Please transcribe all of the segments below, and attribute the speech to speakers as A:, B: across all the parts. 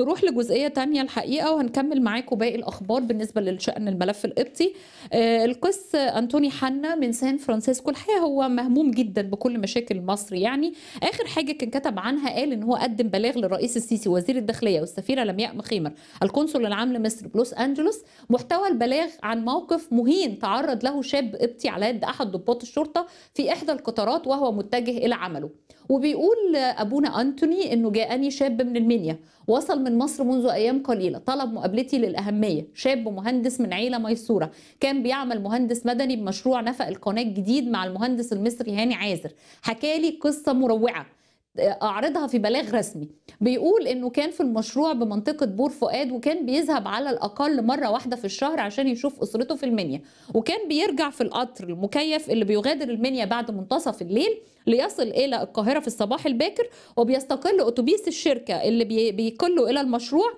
A: نروح لجزئيه تانية الحقيقه وهنكمل معاكم باقي الاخبار بالنسبه لشان الملف القبطي آه، القس انطوني حنا من سان فرانسيسكو الحقيقه هو مهموم جدا بكل مشاكل مصر يعني اخر حاجه كان كتب عنها قال ان هو قدم بلاغ للرئيس السيسي وزير الداخليه والسفيره لمياء مخيمر القنصل العام لمصر بلوس انجلوس محتوى البلاغ عن موقف مهين تعرض له شاب قبطي على يد احد ضباط الشرطه في احدى القطارات وهو متجه الى عمله وبيقول ابونا انتوني انه جاءني شاب من المنيا وصل من مصر منذ أيام قليلة طلب مقابلتي للأهمية شاب مهندس من عيلة ميسورة كان بيعمل مهندس مدني بمشروع نفق القناة الجديد مع المهندس المصري هاني عازر حكالي قصة مروعة آه، اعرضها في بلاغ رسمي بيقول انه كان في المشروع بمنطقه بور فؤاد وكان بيذهب على الاقل مره واحده في الشهر عشان يشوف اسرته في المنيا وكان بيرجع في القطر المكيف اللي بيغادر المنيا بعد منتصف الليل ليصل إلى القاهرة في الصباح الباكر وبيستقل أتوبيس الشركة اللي بيقله إلى المشروع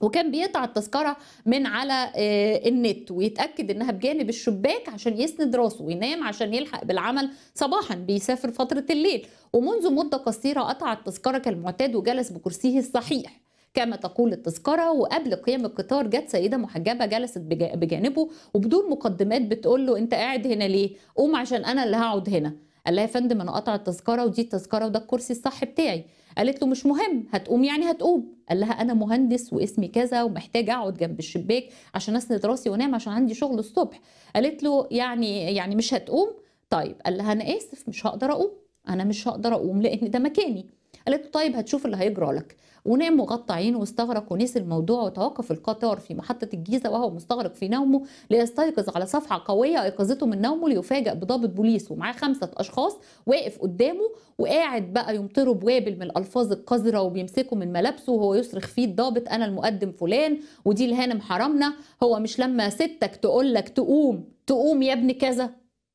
A: وكان بيقطع التذكرة من على آه، النت ويتأكد إنها بجانب الشباك عشان يسند راسه وينام عشان يلحق بالعمل صباحا بيسافر فترة الليل ومنذ مدة قصيرة قطع التذكرة كالمعتاد وجلس بكرسيه الصحيح كما تقول التذكرة وقبل قيام القطار جت سيدة محجبة جلست بجانبه وبدون مقدمات بتقول له أنت قاعد هنا ليه؟ قوم عشان أنا اللي هقعد هنا قال لها يا فندم انا قطع التذكره ودي التذكره وده الكرسي الصح بتاعي قالت له مش مهم هتقوم يعني هتقوم قال لها انا مهندس واسمي كذا ومحتاج اقعد جنب الشباك عشان اسند راسي وانام عشان عندي شغل الصبح قالت له يعني يعني مش هتقوم طيب قال لها انا اسف مش هقدر اقوم انا مش هقدر اقوم لان ده مكاني قالت له طيب هتشوف اللي هيجرى لك ونام وغطى عينه واستغرق ونسي الموضوع وتوقف القطار في محطة الجيزة وهو مستغرق في نومه ليستيقظ على صفحة قوية أيقظته من نومه ليفاجأ بضابط بوليس ومعاه خمسة أشخاص واقف قدامه وقاعد بقى يمطره بوابل من الألفاظ القذرة وبيمسكه من ملابسه وهو يصرخ فيه الضابط أنا المقدم فلان ودي الهانم حرامنا هو مش لما ستك تقول لك تقوم تقوم يا ابن كذا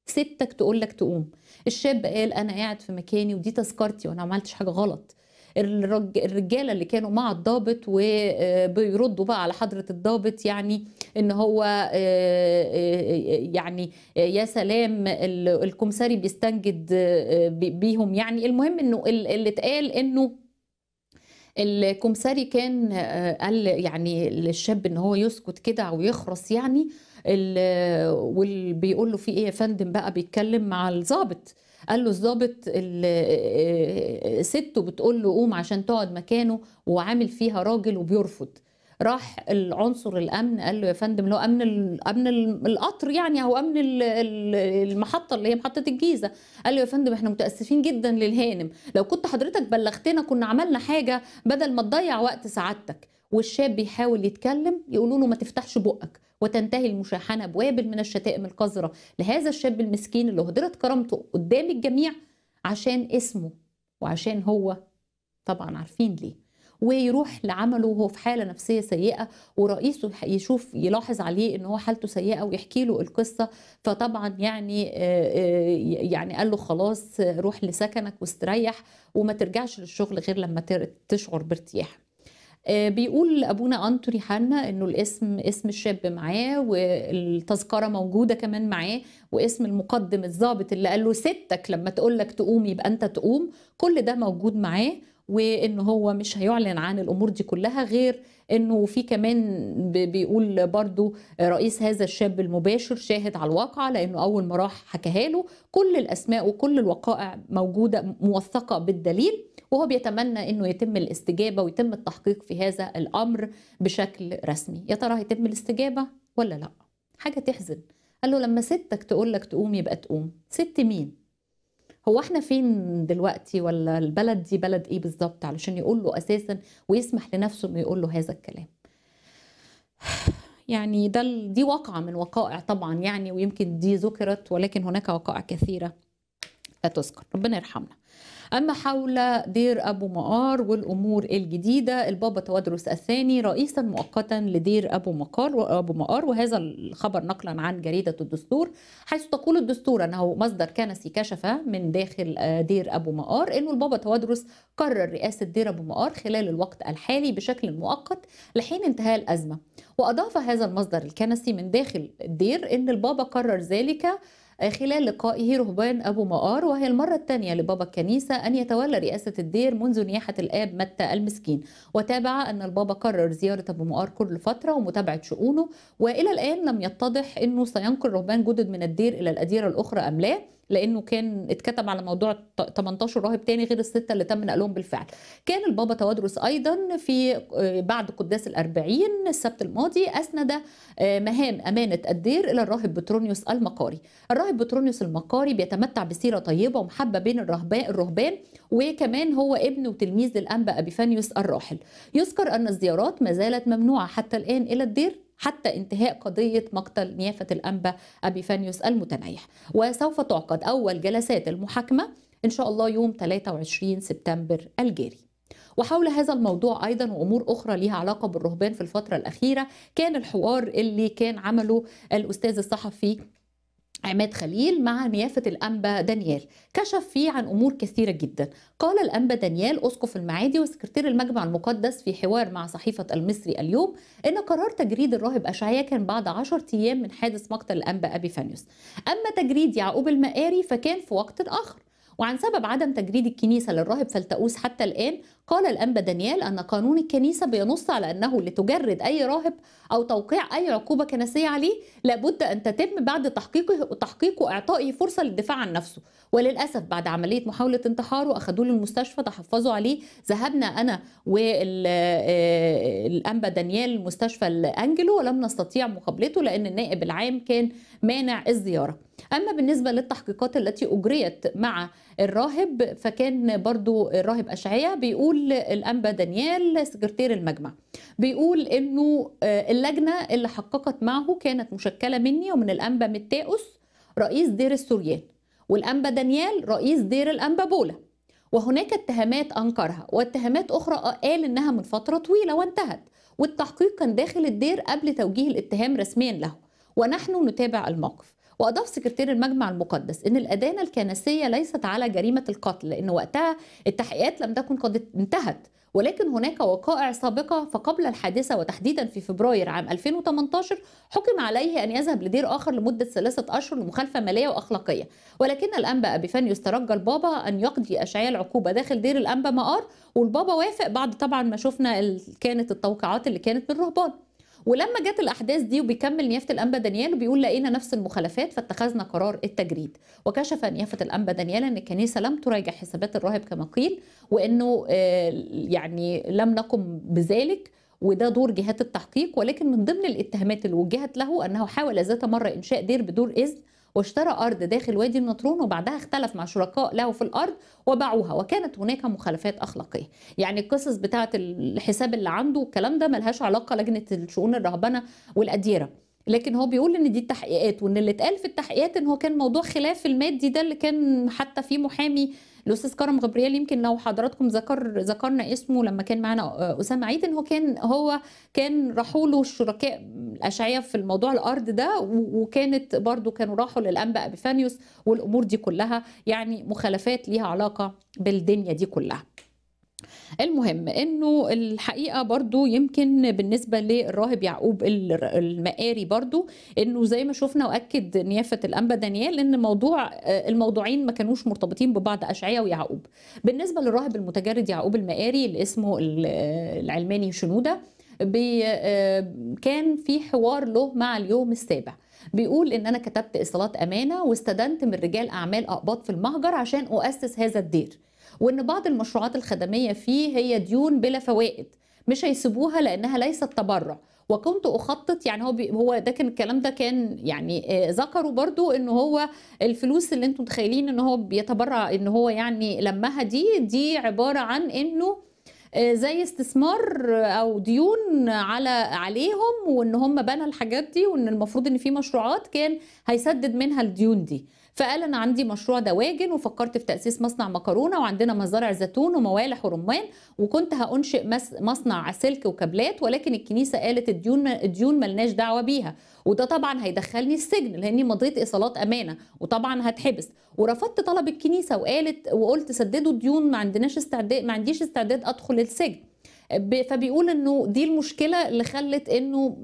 A: ستك تقول لك تقوم الشاب قال انا قاعد في مكاني ودي تذكرتي وانا ما عملتش حاجه غلط الرجاله اللي كانوا مع الضابط وبيردوا آه، بقى على حضره الضابط يعني ان هو آه، آه، يعني يا سلام الكمساري بيستنجد بيهم يعني المهم انه اللي اتقال انه الكمثري كان آه، قال يعني للشاب ان هو يسكت كده او يخرص يعني وبيقول له في ايه يا فندم بقى بيتكلم مع الظابط قال له الظابط آه، آه، سته بتقول له قوم عشان تقعد مكانه وعامل فيها راجل وبيرفض راح العنصر الامن قال له يا فندم اللي هو امن امن القطر يعني او امن المحطه اللي هي محطه الجيزه قال له يا فندم احنا متاسفين جدا للهانم لو كنت حضرتك بلغتنا كنا عملنا حاجه بدل ما تضيع وقت سعادتك والشاب بيحاول يتكلم يقولوا له ما تفتحش بقك وتنتهي المشاحنه بوابل من الشتائم القذره لهذا الشاب المسكين اللي هدرت كرامته قدام الجميع عشان اسمه وعشان هو طبعا عارفين ليه ويروح لعمله وهو في حاله نفسيه سيئه ورئيسه يشوف يلاحظ عليه ان هو حالته سيئه ويحكي له القصه فطبعا يعني آه، آه، يعني قال له خلاص روح لسكنك واستريح وما ترجعش للشغل غير لما تشعر بارتياح آه، بيقول ابونا انتوني حنا انه الاسم اسم الشاب معاه والتذكره موجوده كمان معاه واسم المقدم الضابط اللي قال له ستك لما تقول لك تقوم يبقى انت تقوم كل ده موجود معاه وان هو مش هيعلن عن الامور دي كلها غير انه في كمان بيقول برضو رئيس هذا الشاب المباشر شاهد على الواقعة لانه اول ما راح حكاها له كل الاسماء وكل الوقائع موجودة موثقة بالدليل وهو بيتمنى انه يتم الاستجابة ويتم التحقيق في هذا الامر بشكل رسمي يا ترى هيتم الاستجابة ولا لا حاجة تحزن قال له لما ستك تقول لك تقوم يبقى تقوم ست مين هو احنا فين دلوقتي ولا البلد دي بلد ايه بالظبط علشان يقول له اساسا ويسمح لنفسه انه يقول له هذا الكلام يعني ده دي واقعة من وقائع طبعا يعني ويمكن دي ذكرت ولكن هناك وقائع كثيرة لا تذكر ربنا يرحمنا أما حول دير أبو مقار والأمور الجديدة البابا توادرس الثاني رئيسا مؤقتا لدير أبو مقار أبو مقار وهذا الخبر نقلا عن جريدة الدستور حيث تقول الدستور أنه مصدر كنسي كشف من داخل آه، دير أبو مقار أنه البابا توادرس قرر رئاسة دير أبو مقار خلال الوقت الحالي بشكل مؤقت لحين انتهاء الأزمة وأضاف هذا المصدر الكنسي من داخل الدير أن البابا قرر ذلك آه، خلال لقائه رهبان أبو مقار وهي المرة الثانية لبابا الكنيسة أن يتولى رئاسة الدير منذ نياحة الآب متى المسكين وتابع أن البابا قرر زيارة أبو مقار كل فترة ومتابعة شؤونه وإلى الآن لم يتضح أنه سينقل رهبان جدد من الدير إلى الأديرة الأخرى أم لا لانه كان اتكتب على موضوع 18 راهب تاني غير السته اللي تم نقلهم بالفعل كان البابا توادرس ايضا في آه، بعد قداس الأربعين السبت الماضي اسند آه، مهام امانه الدير الى الراهب بترونيوس المقاري الراهب بترونيوس المقاري بيتمتع بسيره طيبه ومحبه بين الرهبان وكمان هو ابن وتلميذ للانبا ابيفانيوس الراحل يذكر ان الزيارات ما زالت ممنوعه حتى الان الى الدير حتى انتهاء قضية مقتل نيافة الأنبا أبيفانيوس المتنيح وسوف تعقد أول جلسات المحاكمة إن شاء الله يوم 23 سبتمبر الجاري وحول هذا الموضوع ايضا وامور اخرى ليها علاقه بالرهبان في الفتره الاخيره كان الحوار اللي كان عمله الاستاذ الصحفي عماد خليل مع نيافة الأنبا دانيال كشف فيه عن أمور كثيرة جدا قال الأنبا دانيال أسقف المعادي وسكرتير المجمع المقدس في حوار مع صحيفة المصري اليوم إن قرار تجريد الراهب أشعيا كان بعد عشر أيام من حادث مقتل الأنبا أبي فانيوس أما تجريد يعقوب المقاري فكان في وقت آخر وعن سبب عدم تجريد الكنيسة للراهب فلتؤوس حتى الآن قال الأنبا دانيال أن قانون الكنيسة بينص على أنه لتجرد أي راهب أو توقيع أي عقوبة كنسية عليه لابد أن تتم بعد تحقيقه وتحقيق وإعطائه فرصة للدفاع عن نفسه وللأسف بعد عملية محاولة انتحاره أخذوه للمستشفى تحفظوا عليه ذهبنا أنا والأنبا آه، دانيال مستشفى الأنجلو ولم نستطيع مقابلته لأن النائب العام كان مانع الزيارة أما بالنسبة للتحقيقات التي أجريت مع الراهب فكان برضو الراهب أشعية بيقول الأنبا دانيال سكرتير المجمع بيقول أنه آه، اللجنة اللي حققت معه كانت مشكلة مني ومن الأنبا متاؤس رئيس دير السوريان والأنبا دانيال رئيس دير الأنبا بولا وهناك اتهامات أنكرها واتهامات أخرى آه، قال إنها من فترة طويلة وانتهت والتحقيق كان داخل الدير قبل توجيه الاتهام رسميا له ونحن نتابع الموقف واضاف سكرتير المجمع المقدس ان الادانه الكنسيه ليست على جريمه القتل لان وقتها التحقيقات لم تكن قد انتهت ولكن هناك وقائع سابقة فقبل الحادثة وتحديدا في فبراير عام 2018 حكم عليه أن يذهب لدير آخر لمدة ثلاثة أشهر لمخالفة مالية وأخلاقية ولكن الأنبا أبيفانيوس ترجى البابا أن يقضي أشعياء العقوبة داخل دير الأنبا مقار والبابا وافق بعد طبعا ما شفنا كانت التوقيعات اللي كانت من الرهبان ولما جت الاحداث دي وبيكمل نيافه الانبا دانيال بيقول لقينا نفس المخالفات فاتخذنا قرار التجريد وكشف نيافه الانبا دانيال ان الكنيسه لم تراجع حسابات الراهب كما قيل وانه آه، يعني لم نقم بذلك وده دور جهات التحقيق ولكن من ضمن الاتهامات اللي وجهت له انه حاول ذات مره انشاء دير بدور اذن واشترى أرض داخل وادي النطرون وبعدها اختلف مع شركاء له في الأرض وباعوها وكانت هناك مخالفات أخلاقية يعني القصص بتاعة الحساب اللي عنده والكلام ده ملهاش علاقة لجنة الشؤون الرهبنة والأديرة لكن هو بيقول ان دي التحقيقات وان اللي اتقال في التحقيقات ان هو كان موضوع خلاف المادي ده اللي كان حتى في محامي الاستاذ كرم غبريال يمكن لو حضراتكم ذكر ذكرنا اسمه لما كان معانا آه، اسامه عيد ان هو كان هو كان راحوا له الشركاء الاشعياء في الموضوع الارض ده وكانت برضو كانوا راحوا للانبا ابيفانيوس والامور دي كلها يعني مخالفات ليها علاقه بالدنيا دي كلها المهم انه الحقيقه برضو يمكن بالنسبه للراهب يعقوب المقاري برضو انه زي ما شفنا واكد نيافه الانبا دانيال ان موضوع آه، الموضوعين ما كانوش مرتبطين ببعض اشعيا ويعقوب بالنسبه للراهب المتجرد يعقوب المقاري اللي اسمه العلماني شنوده آه، كان في حوار له مع اليوم السابع بيقول ان انا كتبت اصالات امانه واستدنت من رجال اعمال اقباط في المهجر عشان اسس هذا الدير وان بعض المشروعات الخدميه فيه هي ديون بلا فوائد مش هيسيبوها لانها ليست تبرع وكنت اخطط يعني هو هو ده كان الكلام ده كان يعني آه، ذكروا برضو ان هو الفلوس اللي انتم متخيلين ان هو بيتبرع ان هو يعني لمها دي دي عباره عن انه آه، زي استثمار آه، او ديون على عليهم وان هم بنى الحاجات دي وان المفروض ان في مشروعات كان هيسدد منها الديون دي فقال انا عندي مشروع دواجن وفكرت في تاسيس مصنع مكرونه وعندنا مزارع زيتون وموالح ورمان وكنت هانشئ مصنع سلك وكابلات ولكن الكنيسه قالت الديون الديون ملناش دعوه بيها وده طبعا هيدخلني السجن لاني مضيت ايصالات امانه وطبعا هتحبس ورفضت طلب الكنيسه وقالت وقلت سددوا الديون ما عندناش استعداد ما عنديش استعداد ادخل السجن فبيقول انه دي المشكله اللي خلت انه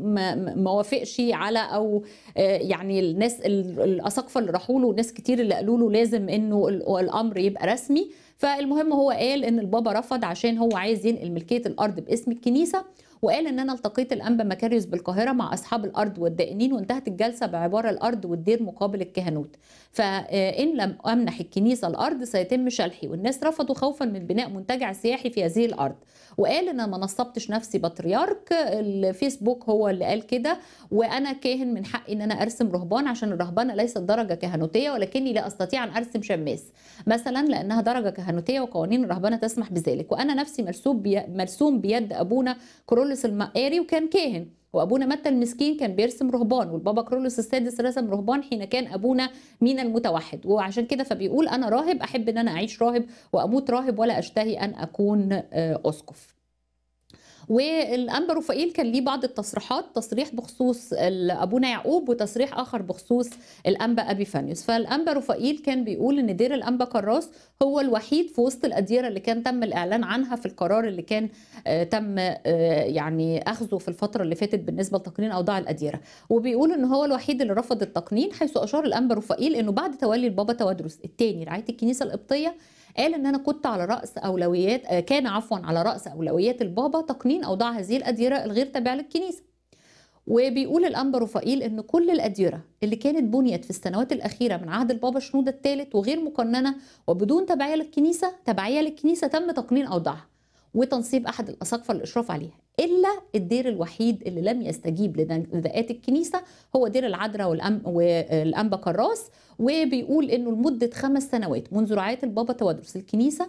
A: ما وافقش على او آه، يعني الناس الاساقفه اللي راحوا له ناس كتير اللي قالوا له لازم انه الامر يبقى رسمي فالمهم هو قال ان البابا رفض عشان هو عايز ينقل ملكيه الارض باسم الكنيسه وقال ان انا التقيت الانبا مكاريوس بالقاهره مع اصحاب الارض والدائنين وانتهت الجلسه بعباره الارض والدير مقابل الكهنوت فإن لم أمنح الكنيسة الأرض سيتم شلحي والناس رفضوا خوفا من بناء منتجع سياحي في هذه الأرض وقال أنا ما نصبتش نفسي بطريرك الفيسبوك هو اللي قال كده وأنا كاهن من حقي إن أنا أرسم رهبان عشان الرهبانة ليست درجة كهنوتية ولكني لا أستطيع أن أرسم شماس مثلا لأنها درجة كهنوتية وقوانين الرهبانة تسمح بذلك وأنا نفسي مرسوم بيد أبونا كرولس المقاري وكان كاهن وابونا متى المسكين كان بيرسم رهبان والبابا كرولوس السادس رسم رهبان حين كان ابونا مينا المتوحد وعشان كده فبيقول انا راهب احب ان انا اعيش راهب واموت راهب ولا اشتهي ان اكون آه، اسقف والانبا رفائيل كان ليه بعض التصريحات تصريح بخصوص ابونا يعقوب وتصريح اخر بخصوص الانبا ابي فانيوس فالانبا رفائيل كان بيقول ان دير الانبا كراس هو الوحيد في وسط الاديره اللي كان تم الاعلان عنها في القرار اللي كان آه، تم آه، يعني اخذه في الفتره اللي فاتت بالنسبه لتقنين اوضاع الاديره وبيقول ان هو الوحيد اللي رفض التقنين حيث اشار الانبا رفائيل انه بعد تولي البابا توادروس الثاني رعايه الكنيسه القبطيه قال ان انا كنت على راس اولويات آه، كان عفوا على راس اولويات البابا تقنين اوضاع هذه الاديره الغير تابعه للكنيسه وبيقول الانبا رفائيل ان كل الاديره اللي كانت بنيت في السنوات الاخيره من عهد البابا شنوده الثالث وغير مقننه وبدون تبعيه للكنيسه تبعيه للكنيسه تم تقنين اوضاعها وتنصيب أحد الأساقفة للإشراف عليها إلا الدير الوحيد اللي لم يستجيب لنداءات الكنيسة هو دير العدرا والأم والأنبا كراس وبيقول إنه لمدة خمس سنوات منذ رعاية البابا توادرس الكنيسة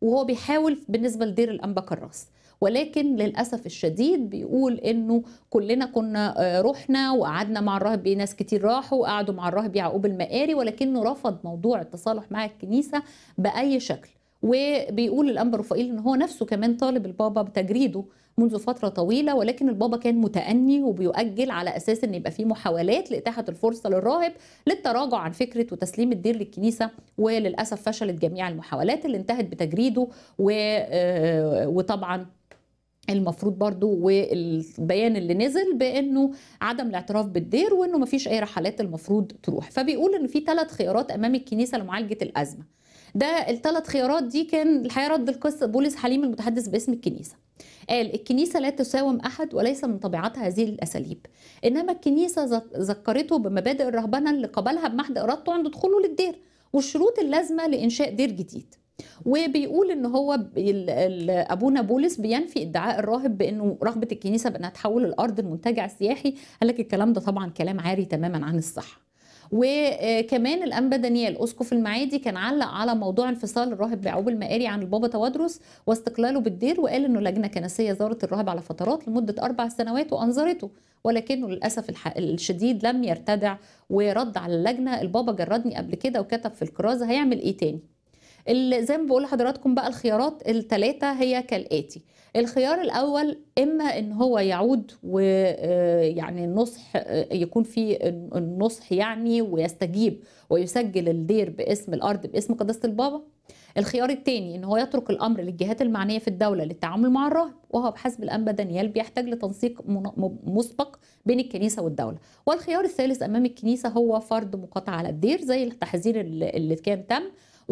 A: وهو بيحاول بالنسبة لدير الأنبا كراس ولكن للاسف الشديد بيقول انه كلنا كنا آه، رحنا وقعدنا مع الراهب ناس كتير راحوا وقعدوا مع الراهب يعقوب المقاري ولكنه رفض موضوع التصالح مع الكنيسه باي شكل وبيقول الانبا رفائيل ان هو نفسه كمان طالب البابا بتجريده منذ فتره طويله ولكن البابا كان متأني وبيؤجل على اساس ان يبقى في محاولات لاتاحه الفرصه للراهب للتراجع عن فكره وتسليم الدير للكنيسه وللاسف فشلت جميع المحاولات اللي انتهت بتجريده و... آه، وطبعا المفروض برضو والبيان اللي نزل بانه عدم الاعتراف بالدير وانه مفيش اي رحلات المفروض تروح فبيقول ان في ثلاث خيارات امام الكنيسه لمعالجه الازمه ده الثلاث خيارات دي كان الحقيقه رد القصه بولس حليم المتحدث باسم الكنيسه قال الكنيسة لا تساوم أحد وليس من طبيعتها هذه الأساليب إنما الكنيسة ذكرته بمبادئ الرهبنة اللي قبلها بمحض إرادته عند دخوله للدير والشروط اللازمة لإنشاء دير جديد وبيقول ان هو ابونا بولس بينفي ادعاء الراهب بانه رغبه الكنيسه بانها تحول الارض المنتجع السياحي قال لك الكلام ده طبعا كلام عاري تماما عن الصحه وكمان الانبا دانيال اسقف المعادي كان علق على موضوع انفصال الراهب بيعقوب المقاري عن البابا توادرس واستقلاله بالدير وقال انه لجنه كنسيه زارت الراهب على فترات لمده اربع سنوات وانظرته ولكنه للاسف الشديد لم يرتدع ورد على اللجنه البابا جردني قبل كده وكتب في الكرازه هيعمل ايه تاني زي ما بقول لحضراتكم بقى الخيارات الثلاثه هي كالاتي الخيار الاول اما ان هو يعود ويعني آه، النصح آه، يكون في النصح يعني ويستجيب ويسجل الدير باسم الارض باسم قداسه البابا الخيار الثاني ان هو يترك الامر للجهات المعنيه في الدوله للتعامل مع الراهب وهو بحسب الانبا دانيال بيحتاج لتنسيق مسبق بين الكنيسه والدوله والخيار الثالث امام الكنيسه هو فرض مقاطعه على الدير زي التحذير اللي كان تم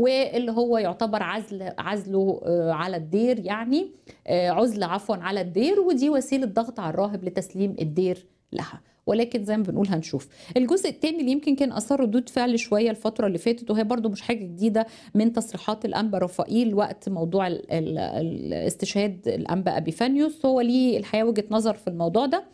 A: واللي هو يعتبر عزل عزله آه، على الدير يعني آه، عزل عفوا على الدير ودي وسيله ضغط على الراهب لتسليم الدير لها ولكن زي ما بنقول هنشوف الجزء الثاني اللي يمكن كان اثار ردود فعل شويه الفتره اللي فاتت وهي برضو مش حاجه جديده من تصريحات الانبا رفائيل وقت موضوع الاستشهاد الانبا ابيفانيوس هو ليه الحقيقه وجهه نظر في الموضوع ده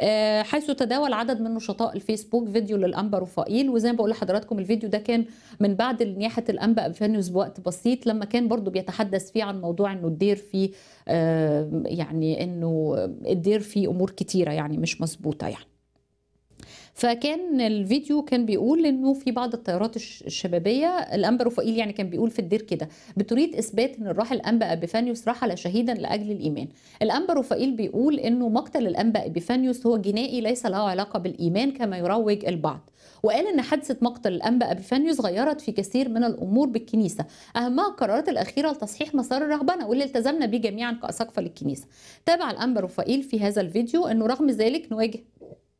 A: آه، حيث تداول عدد من نشطاء الفيسبوك فيديو للانبا رفائيل وزي ما بقول لحضراتكم الفيديو ده كان من بعد نياحه الانبا فانيوز بوقت بسيط لما كان برضو بيتحدث فيه عن موضوع انه الدير فيه آه، يعني انه الدير فيه امور كتيره يعني مش مظبوطه يعني فكان الفيديو كان بيقول انه في بعض الطيارات الشبابيه الانبر رفائيل يعني كان بيقول في الدير كده بتريد اثبات ان الراحل انبا ابيفانيوس رحل شهيدا لاجل الايمان الانبر رفائيل بيقول انه مقتل الانبا ابيفانيوس هو جنائي ليس له علاقه بالايمان كما يروج البعض وقال ان حادثه مقتل الانبا ابيفانيوس غيرت في كثير من الامور بالكنيسه اهمها القرارات الاخيره لتصحيح مسار الرهبنه واللي التزمنا بيه جميعا كاسقفه للكنيسه تابع الانبا رفائيل في هذا الفيديو انه رغم ذلك نواجه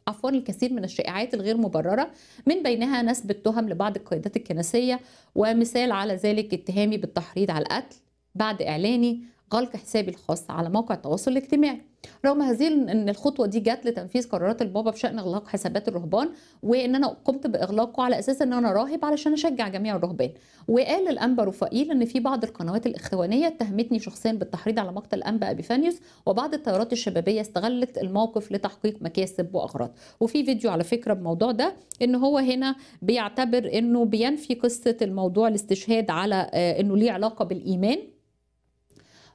A: عفوا الكثير من الشائعات الغير مبررة من بينها نسب التهم لبعض القيادات الكنسية ومثال على ذلك اتهامي بالتحريض على القتل بعد إعلاني غلق حسابي الخاص على موقع التواصل الاجتماعي رغم هذه ان الخطوه دي جت لتنفيذ قرارات البابا بشان اغلاق حسابات الرهبان وان انا قمت باغلاقه على اساس ان انا راهب علشان اشجع جميع الرهبان وقال الانبا رفائيل ان في بعض القنوات الاخوانيه اتهمتني شخصيا بالتحريض على مقتل الانبا ابيفانيوس وبعض التيارات الشبابيه استغلت الموقف لتحقيق مكاسب واغراض وفي فيديو على فكره بموضوع ده ان هو هنا بيعتبر انه بينفي قصه الموضوع الاستشهاد على آه، انه ليه علاقه بالايمان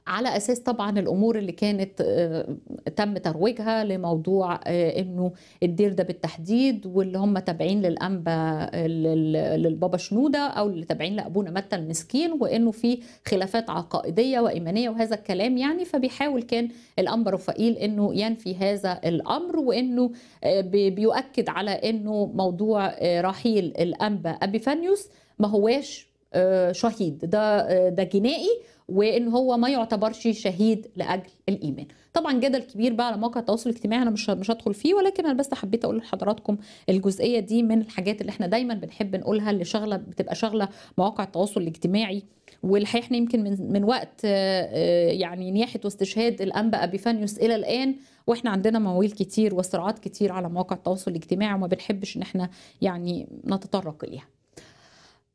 A: على اساس طبعا الامور اللي كانت آه، تم ترويجها لموضوع آه، انه الدير ده بالتحديد واللي هم تابعين للانبا للبابا شنوده او اللي تابعين لابونا متى المسكين وانه في خلافات عقائديه وايمانيه وهذا الكلام يعني فبيحاول كان الانبا رفائيل انه ينفي هذا الامر وانه آه، بيؤكد على انه موضوع رحيل الانبا ابيفانيوس ما هواش آه، شهيد ده آه، ده جنائي وان هو ما يعتبرش شهيد لاجل الايمان طبعا جدل كبير بقى على مواقع التواصل الاجتماعي انا مش مش هدخل فيه ولكن انا بس حبيت اقول لحضراتكم الجزئيه دي من الحاجات اللي احنا دايما بنحب نقولها اللي شغله بتبقى شغله مواقع التواصل الاجتماعي والحقيقه احنا يمكن من, من وقت آه، يعني نياحه واستشهاد الانبا ابيفانيوس الى الان واحنا عندنا مواويل كتير وصراعات كتير على مواقع التواصل الاجتماعي وما بنحبش ان احنا يعني نتطرق اليها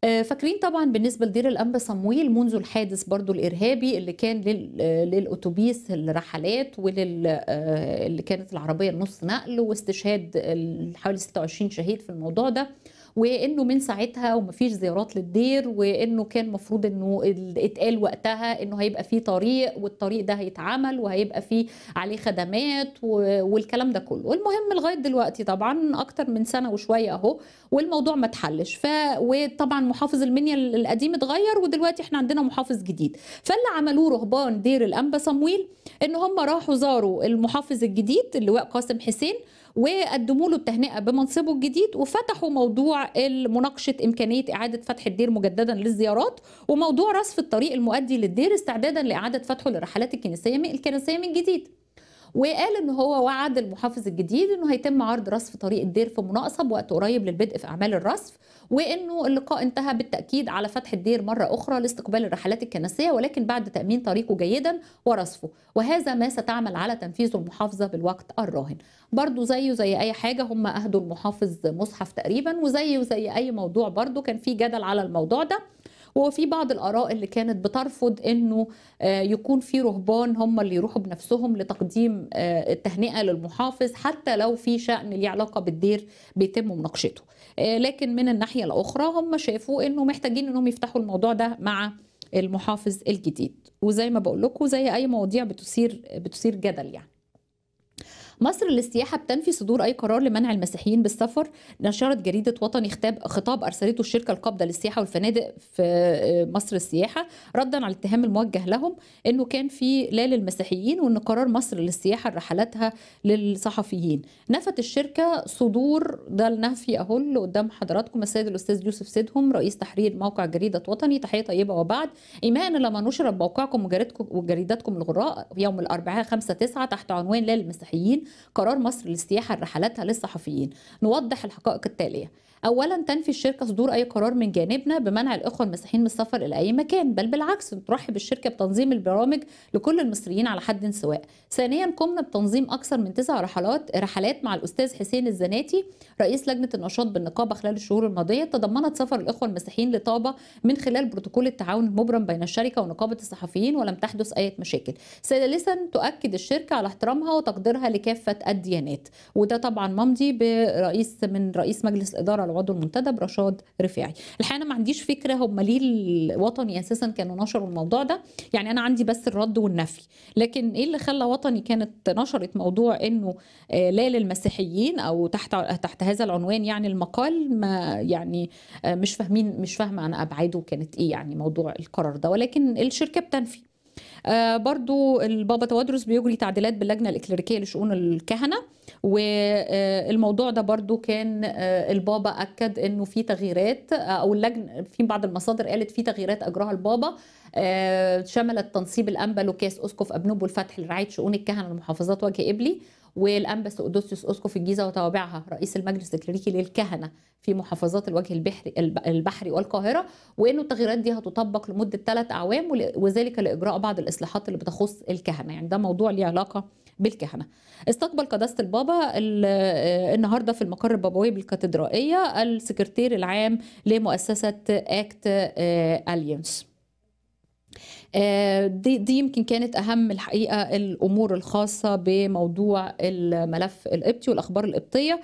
A: آه، فاكرين طبعا بالنسبه لدير الانبا صمويل منذ الحادث برضو الارهابي اللي كان آه، للاتوبيس الرحلات واللي آه، اللي كانت العربيه نص نقل واستشهاد حوالي 26 شهيد في الموضوع ده وانه من ساعتها ومفيش زيارات للدير وانه كان مفروض انه اتقال وقتها انه هيبقى فيه طريق والطريق ده هيتعمل وهيبقى فيه عليه خدمات والكلام ده كله المهم لغايه دلوقتي طبعا اكتر من سنه وشويه اهو والموضوع ما اتحلش ف وطبعا محافظ المنيا القديم اتغير ودلوقتي احنا عندنا محافظ جديد فاللي عملوه رهبان دير الانبا صمويل ان هم راحوا زاروا المحافظ الجديد اللواء قاسم حسين وقدموا له التهنئه بمنصبه الجديد وفتحوا موضوع مناقشه امكانيه اعاده فتح الدير مجددا للزيارات وموضوع رصف الطريق المؤدي للدير استعدادا لاعاده فتحه للرحلات الكنسيه الكنسيه من جديد وقال ان هو وعد المحافظ الجديد انه هيتم عرض رصف طريق الدير في مناقصه بوقت قريب للبدء في اعمال الرصف وانه اللقاء انتهى بالتاكيد على فتح الدير مره اخرى لاستقبال الرحلات الكنسيه ولكن بعد تامين طريقه جيدا ورصفه وهذا ما ستعمل على تنفيذه المحافظه بالوقت الراهن برضه زيه زي اي حاجه هم اهدوا المحافظ مصحف تقريبا وزيه زي اي موضوع برضه كان في جدل على الموضوع ده وفي بعض الآراء اللي كانت بترفض أنه آه، يكون في رهبان هم اللي يروحوا بنفسهم لتقديم آه، التهنئة للمحافظ حتى لو في شأن ليه علاقة بالدير بيتم مناقشته آه، لكن من الناحية الأخرى هم شافوا أنه محتاجين أنهم يفتحوا الموضوع ده مع المحافظ الجديد وزي ما بقول لكم زي اي مواضيع بتثير بتثير جدل يعني مصر للسياحه بتنفي صدور اي قرار لمنع المسيحيين بالسفر نشرت جريده وطني خطاب خطاب ارسلته الشركه القابضه للسياحه والفنادق في مصر السياحه ردا على الاتهام الموجه لهم انه كان في لا للمسيحيين وان قرار مصر للسياحه رحلتها للصحفيين نفت الشركه صدور ده النفي اهو اللي قدام حضراتكم السيد الاستاذ يوسف سيدهم رئيس تحرير موقع جريده وطني تحيه طيبه وبعد ايمان لما نشر موقعكم وجريدتكم وجريدتكم الغراء يوم الاربعاء 5 9 تحت عنوان لا للمسيحيين قرار مصر لاستياحة رحلاتها للصحفيين نوضح الحقائق التالية اولا تنفي الشركه صدور اي قرار من جانبنا بمنع الاخوه المسيحيين من السفر الى اي مكان بل بالعكس ترحب الشركه بتنظيم البرامج لكل المصريين على حد سواء ثانيا قمنا بتنظيم اكثر من تسع رحلات رحلات مع الاستاذ حسين الزناتي رئيس لجنه النشاط بالنقابه خلال الشهور الماضيه تضمنت سفر الاخوه المسيحيين لطابه من خلال بروتوكول التعاون المبرم بين الشركه ونقابه الصحفيين ولم تحدث اي مشاكل ثالثا تؤكد الشركه على احترامها وتقديرها لكافه الديانات وده طبعا ممضي برئيس من رئيس مجلس الاداره عضو المنتدب رشاد رفاعي الحقيقه انا ما عنديش فكره هم ليه الوطني اساسا كانوا نشروا الموضوع ده يعني انا عندي بس الرد والنفي لكن ايه اللي خلى وطني كانت نشرت موضوع انه آه، لا للمسيحيين او تحت تحت هذا العنوان يعني المقال ما يعني آه، مش فاهمين مش فاهمه انا ابعاده كانت ايه يعني موضوع القرار ده ولكن الشركه بتنفي آه برضو البابا توادرس بيجري تعديلات باللجنه الاكليريكيه لشؤون الكهنه والموضوع ده برضو كان آه، البابا أكد أنه في تغييرات آه، أو اللجنة في بعض المصادر قالت في تغييرات أجراها البابا آه، شملت تنصيب الأنبا لوكاس أسقف أبنوب الفتح لرعاية شؤون الكهنة المحافظات وجه إبلي والأنبس قدوسيوس أسقف الجيزة وتوابعها رئيس المجلس الكليريكي للكهنة في محافظات الوجه البحري البحري والقاهرة وإنه التغييرات دي هتطبق لمدة ثلاث أعوام وذلك لإجراء بعض الإصلاحات اللي بتخص الكهنة يعني ده موضوع ليه علاقة بالكهنة استقبل قداسة البابا آه، النهاردة في المقر البابوي بالكاتدرائية السكرتير العام لمؤسسة اكت اليونس آه، آه، دي, دي يمكن كانت أهم الحقيقة الأمور الخاصة بموضوع الملف القبطي والأخبار القبطية